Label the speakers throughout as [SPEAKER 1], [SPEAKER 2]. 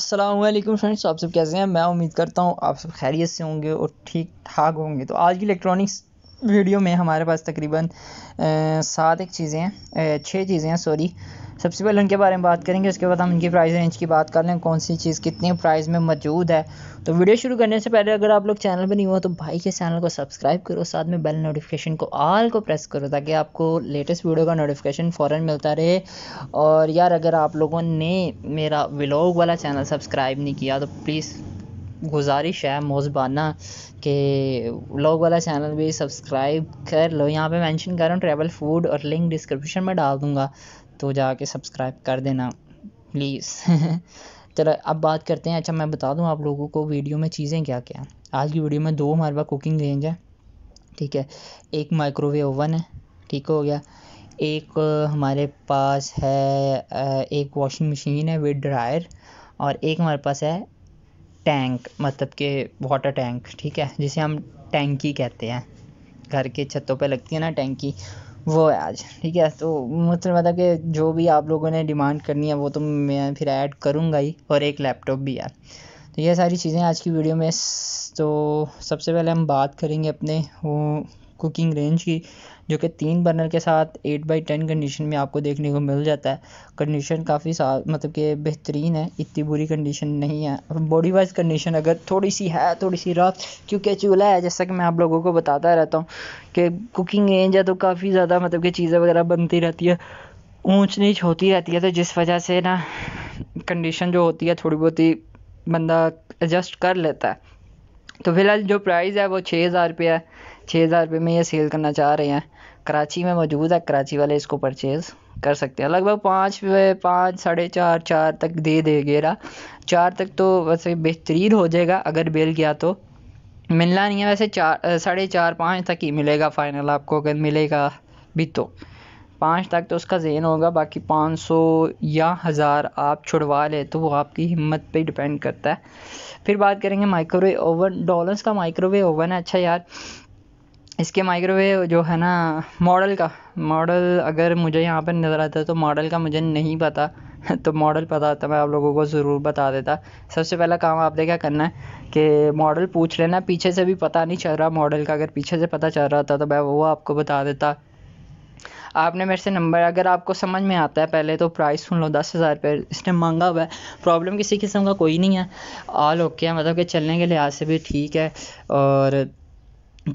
[SPEAKER 1] Aslam friends तो आप सब कैसे हैं मैं उम्मीद करता हूँ आप सब खैरियत से होंगे और ठीक ठाक होंगे तो आज की इलेक्ट्रॉनिक्स वीडियो में हमारे पास तकरीबन सात एक चीज़ें हैं छः चीज़ें हैं सॉरी सबसे पहले उनके बारे में बात करेंगे उसके बाद हम उनकी प्राइस रेंज की बात कर लें कौन सी चीज़ कितनी प्राइस में मौजूद है तो वीडियो शुरू करने से पहले अगर आप लोग चैनल पर नहीं हुआ तो भाई के चैनल को सब्सक्राइब करो साथ में बेल नोटिफिकेशन को आल को प्रेस करो ताकि आपको लेटेस्ट वीडियो का नोटिफिकेशन फ़ौर मिलता रहे और यार अगर आप लोगों ने मेरा व्लॉग वाला चैनल सब्सक्राइब नहीं किया तो प्लीज़ गुजारिश है मोजबाना के लोग वाला चैनल भी सब्सक्राइब कर लो यहाँ पे मेंशन कर रहा हूँ ट्रैवल फूड और लिंक डिस्क्रिप्शन में डाल दूँगा तो जाके सब्सक्राइब कर देना प्लीज़ चलो अब बात करते हैं अच्छा मैं बता दूं आप लोगों को वीडियो में चीज़ें क्या क्या हैं आज की वीडियो में दो हमारे पास कुकिंग रेंज है ठीक है एक माइक्रोवेव ओवन है ठीक हो गया एक हमारे पास है एक वॉशिंग मशीन है विद ड्रायर और एक हमारे पास है टैंक मतलब के वाटर टैंक ठीक है जिसे हम टैंकी कहते हैं घर के छतों पे लगती है ना टैंकी वो है आज ठीक है तो मतलब मतलब कि जो भी आप लोगों ने डिमांड करनी है वो तो मैं फिर ऐड करूँगा ही और एक लैपटॉप भी है तो ये सारी चीज़ें आज की वीडियो में तो सबसे पहले हम बात करेंगे अपने वो कुकिंग रेंज की जो कि तीन बर्नर के साथ एट बाई टेन कंडीशन में आपको देखने को मिल जाता है कंडीशन काफ़ी सा मतलब कि बेहतरीन है इतनी बुरी कंडीशन नहीं है बॉडी वाइज कंडीशन अगर थोड़ी सी है थोड़ी सी रफ क्योंकि चूल्हा है जैसा कि मैं आप लोगों को बताता रहता हूँ कि कुकिंग रेंज है तो काफ़ी ज़्यादा मतलब कि चीज़ें वगैरह बनती रहती है ऊँच नीच होती रहती है तो जिस वजह से ना कंडीशन जो होती है थोड़ी बहुत ही बंदा एडजस्ट कर लेता है तो फिलहाल जो प्राइस है वो छः हज़ार रुपये है छः हज़ार रुपये में ये सेल करना चाह रहे हैं कराची में मौजूद है कराची वाले इसको परचेज़ कर सकते हैं लगभग पाँच पाँच साढ़े चार चार तक दे देगा चार तक तो वैसे बेहतरीन हो जाएगा अगर बेल गया तो मिलना नहीं है वैसे चार साढ़े चार पाँच तक ही मिलेगा फ़ाइनल आपको अगर मिलेगा भी तो पाँच तक तो उसका जेन होगा बाकी पाँच सौ या हज़ार आप छुड़वा ले तो वो आपकी हिम्मत पे डिपेंड करता है फिर बात करेंगे माइक्रोवेव ओवन डॉलर्स का माइक्रोवेव ओवन है अच्छा यार इसके माइक्रोवेव जो है ना मॉडल का मॉडल अगर मुझे यहाँ पर नज़र आता है तो मॉडल का मुझे नहीं पता तो मॉडल पता होता मैं आप लोगों को ज़रूर बता देता सबसे पहला काम आपने क्या करना है कि मॉडल पूछ लेना पीछे से भी पता नहीं चल रहा मॉडल का अगर पीछे से पता चल रहा होता तो मैं वो आपको बता देता आपने मेरे से नंबर अगर आपको समझ में आता है पहले तो प्राइस सुन लो दस हज़ार रुपये इसने मांगा हुआ है प्रॉब्लम किसी किस्म का कोई नहीं है ऑल ओके है मतलब कि चलने के लिहाज से भी ठीक है और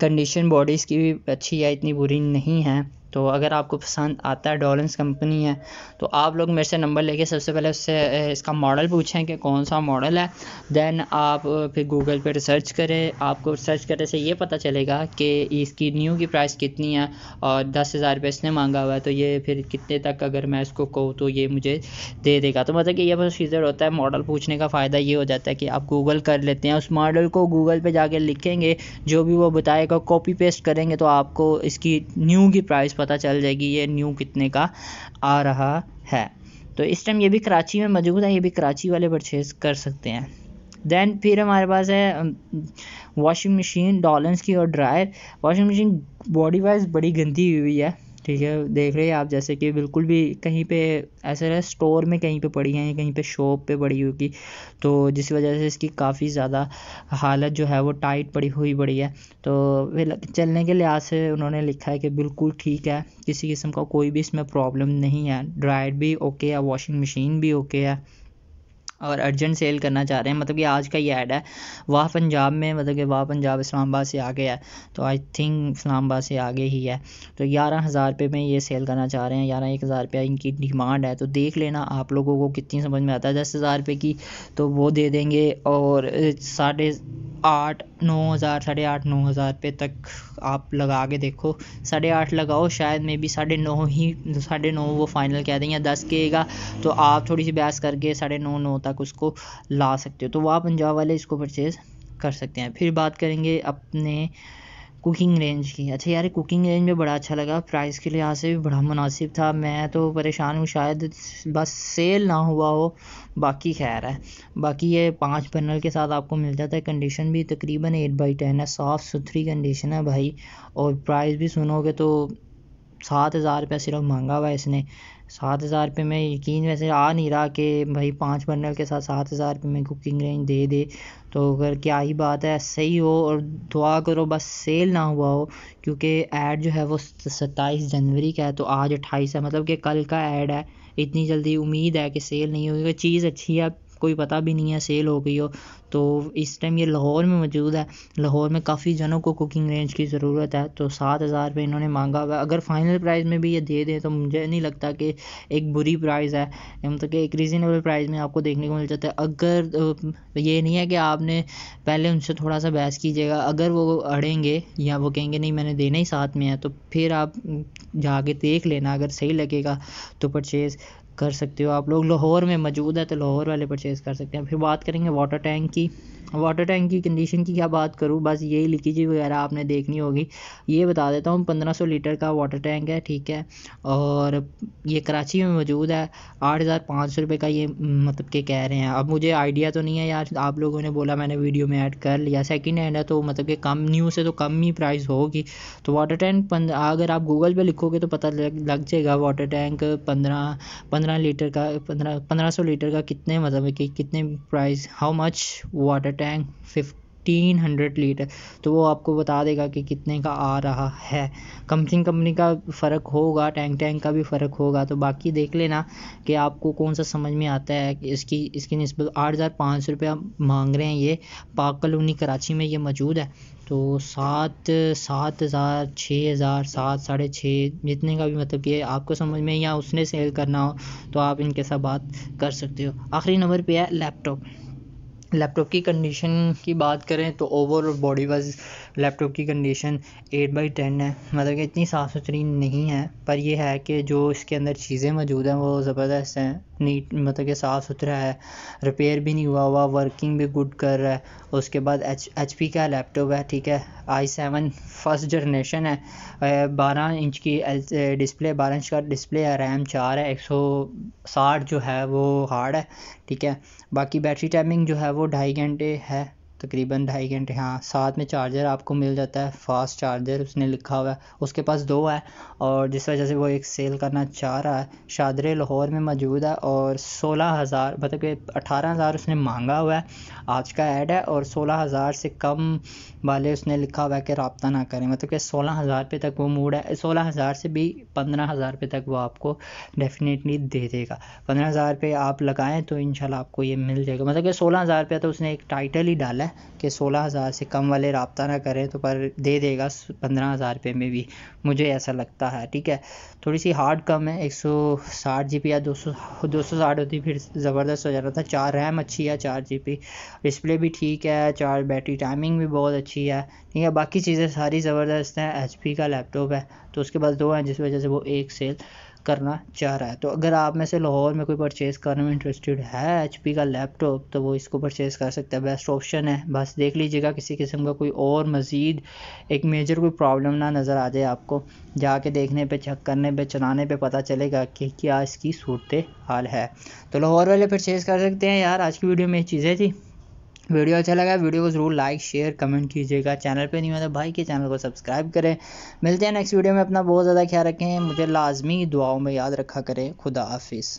[SPEAKER 1] कंडीशन बॉडीज़ की भी अच्छी है इतनी बुरी नहीं है तो अगर आपको पसंद आता है डॉलेंस कंपनी है तो आप लोग मेरे से नंबर लेके सबसे पहले उससे इसका मॉडल पूछें कि कौन सा मॉडल है दैन आप फिर गूगल पे रिसर्च करें आपको सर्च करने से ये पता चलेगा कि इसकी न्यू की प्राइस कितनी है और दस हज़ार रुपये इसने मांगा हुआ है तो ये फिर कितने तक अगर मैं इसको कहूँ तो ये मुझे दे देगा तो मतलब कि यह बस होता है मॉडल पूछने का फ़ायदा ये हो जाता है कि आप गूगल कर लेते हैं उस मॉडल को गूगल पर जाकर लिखेंगे जो भी वो बताएगा कॉपी पेस्ट करेंगे तो आपको इसकी न्यू की प्राइस पता पता चल जाएगी ये न्यू कितने का आ रहा है तो इस टाइम ये भी कराची में मौजूद है ये भी कराची वाले परचेज़ कर सकते हैं दैन फिर हमारे पास है वॉशिंग मशीन डॉलेंस की और dryer washing machine body wise बड़ी गंदी हुई है ठीक है देख रहे हैं आप जैसे कि बिल्कुल भी कहीं पे ऐसे रहा स्टोर में कहीं पे पड़ी हैं कहीं पे शॉप पे पड़ी होगी तो जिस वजह से इसकी काफ़ी ज़्यादा हालत जो है वो टाइट पड़ी हुई पड़ी है तो चलने के लिहाज से उन्होंने लिखा है कि बिल्कुल ठीक है किसी किस्म का कोई भी इसमें प्रॉब्लम नहीं है ड्राइड भी ओके है वॉशिंग मशीन भी ओके है और अर्जेंट सेल करना चाह रहे हैं मतलब कि आज का ये ऐड है वाह पंजाब में मतलब कि वाह पंजाब इस्लामाबाद से आगे है तो आई थिंक इस्लामाबाद से आगे ही है तो ग्यारह हज़ार रुपये में ये सेल करना चाह रहे हैं ग्यारह एक हज़ार रुपया इनकी डिमांड है तो देख लेना आप लोगों को कितनी समझ में आता है दस हज़ार रुपये की तो वो दे देंगे और साढ़े आठ नौ हज़ार साढ़े आठ नौ हज़ार रुपये तक आप लगा के देखो साढ़े आठ लगाओ शायद मे बी साढ़े नौ ही साढ़े नौ वो फाइनल कह देंगे दस के तो आप थोड़ी सी बहस करके साढ़े नौ नौ तक उसको ला सकते हो तो वहाँ पंजाब वाले इसको परचेज़ कर सकते हैं फिर बात करेंगे अपने कुकिंग रेंज की अच्छा यार कुकिंग रेंज में बड़ा अच्छा लगा प्राइस के लिहाज से भी बड़ा मुनासिब था मैं तो परेशान हूँ शायद बस सेल ना हुआ हो बाकी खैर है बाकी ये पाँच पैनल के साथ आपको मिल जाता है कंडीशन भी तकरीबन एट बाई टेन है साफ़ सुथरी कंडीशन है भाई और प्राइस भी सुनोगे तो सात हज़ार रुपया सिर्फ मांगा हुआ है इसने सात हज़ार रुपये में यकीन वैसे आ नहीं रहा कि भाई पाँच बर्नर के साथ सात हज़ार रुपये में कुकिंग रेंज दे दे तो अगर क्या ही बात है सही हो और दुआ करो बस सेल ना हुआ हो क्योंकि ऐड जो है वो सत्ताईस जनवरी का है तो आज अट्ठाईस है मतलब कि कल का ऐड है इतनी जल्दी उम्मीद है कि सेल नहीं होगी चीज़ अच्छी है कोई पता भी नहीं है सेल हो गई हो तो इस टाइम ये लाहौर में मौजूद है लाहौर में काफ़ी जनों को कुकिंग रेंज की ज़रूरत है तो सात हज़ार रुपये इन्होंने मांगा हुआ अगर फाइनल प्राइस में भी ये दे दें तो मुझे नहीं लगता कि एक बुरी प्राइस है मतलब कि एक रीज़नेबल प्राइस में आपको देखने को मिल जाता है अगर ये नहीं है कि आपने पहले उनसे थोड़ा सा बहस कीजिएगा अगर वो अड़ेंगे या वो कहेंगे नहीं मैंने देना ही साथ में है तो फिर आप जाके देख लेना अगर सही लगेगा तो परचेज़ कर सकते हो आप लोग लाहौर में मौजूद है तो लाहौर वाले परचेज़ कर सकते हैं फिर बात करेंगे वाटर टैंक की वाटर टैंक की कंडीशन की क्या बात करूँ बस यही लीकेज वगैरह आपने देखनी होगी ये बता देता हूँ 1500 लीटर का वाटर टैंक है ठीक है और ये कराची में मौजूद है आठ हज़ार पाँच सौ रुपये का ये मतलब के कह रहे हैं अब मुझे आइडिया तो नहीं है यार आप लोगों ने बोला मैंने वीडियो में ऐड कर लिया सेकेंड हैंड है तो मतलब के कम न्यू से तो कम ही प्राइस होगी तो वाटर टैंक अगर आप गूगल पर लिखोगे तो पता लग जाएगा वाटर टैंक पंद्रह पंद्रह लीटर का पंद्रह पंद्रह सौ लीटर का कितने मतलब कि कितने price how much water tank fif fifteen hundred litre तो वो आपको बता देगा कि कितने का आ रहा है कंपनी कंपनी का फ़र्क होगा टैंक टैंक का भी फ़र्क होगा तो बाकी देख लेना कि आपको कौन सा समझ में आता है इसकी इसकी नस्बत आठ हज़ार पाँच सौ रुपया मांग रहे हैं ये पाक कलोनी कराची में ये मौजूद है तो सात सात हज़ार छः हज़ार सात साढ़े छः जितने का भी मतलब ये आपको समझ में या उसने सेल करना हो तो आप इनके साथ बात कर सकते हो आखिरी नंबर पे है लैपटॉप लैपटॉप की कंडीशन की बात करें तो ओवरऑल बॉडी वाइज लैपटॉप की कंडीशन एट बाई टेन है मतलब कि इतनी साफ़ सुथरी नहीं है पर यह है कि जो इसके अंदर चीज़ें मौजूद हैं वो ज़बरदस्त हैं नीट मतलब कि साफ़ सुथरा है रिपेयर भी नहीं हुआ हुआ वर्किंग भी गुड कर रहा है उसके बाद एच एच पी का लैपटॉप है ठीक है आई सेवन फर्स्ट जनरेशन है बारह इंच की डिस्प्ले बारह इंच का डिस्प्ले है रैम चार है एक सौ साठ जो है वो हार्ड है ठीक है बाकी बैटरी टाइमिंग जो है वो ढाई घंटे है तकरीबन ढाई घंटे हाँ साथ में चार्जर आपको मिल जाता है फास्ट चार्जर उसने लिखा हुआ है उसके पास दो है और जिस वजह से वो एक सेल करना चाह रहा है शादरे लाहौर में मौजूद है और सोलह हज़ार मतलब कि अठारह हज़ार उसने मांगा हुआ है आज का ऐड है और सोलह हज़ार से कम वाले उसने लिखा हुआ है कि रबता ना करें मतलब कि सोलह हज़ार रुपये तक वो मूड है सोलह हज़ार से भी पंद्रह हज़ार रुपये तक वो आपको डेफिनेटली दे देगा पंद्रह हज़ार रुपये आप लगाएँ तो इनशाला आपको ये मिल जाएगा मतलब कि सोलह हज़ार रुपया तो उसने एक टाइटल ही डाला है कि सोलह हज़ार से कम वाले रबता ना करें तो पर दे देगा पंद्रह हज़ार रुपये में भी मुझे ऐसा लगता है ठीक है थोड़ी सी हार्ड कम है एक सौ साठ जी बी या दो सौ दो सौ साठ होती फिर ज़बरदस्त हो जाता था चार रैम अच्छी है चार जी बी डिस्प्ले भी ठीक है चार बैटरी टाइमिंग भी बहुत अच्छी है ठीक है बाकी चीज़ें सारी ज़बरदस्त हैं एच पी का लैपटॉप है तो उसके पास दो हैं जिस वजह से वो एक सेल करना चाह रहा है तो अगर आप में से लाहौर में कोई परचेज़ करने में इंटरेस्टेड है एच का लैपटॉप तो वो इसको परचेज़ कर सकता है बेस्ट ऑप्शन है बस देख लीजिएगा किसी किस्म का कोई और मज़ीद एक मेजर कोई प्रॉब्लम ना नज़र आ जाए आपको जाके देखने पे चेक करने पे चलाने पे पता चलेगा कि क्या इसकी सूरत हाल है तो लाहौर वाले परचेज़ कर सकते हैं यार आज की वीडियो में ये चीज़ें थी वीडियो अच्छा लगा वीडियो को ज़रूर लाइक शेयर कमेंट कीजिएगा चैनल पे नहीं हो तो भाई के चैनल को सब्सक्राइब करें मिलते हैं नेक्स्ट वीडियो में अपना बहुत ज़्यादा ख्याल रखें मुझे लाजमी दुआओं में याद रखा करें खुदा हाफिज़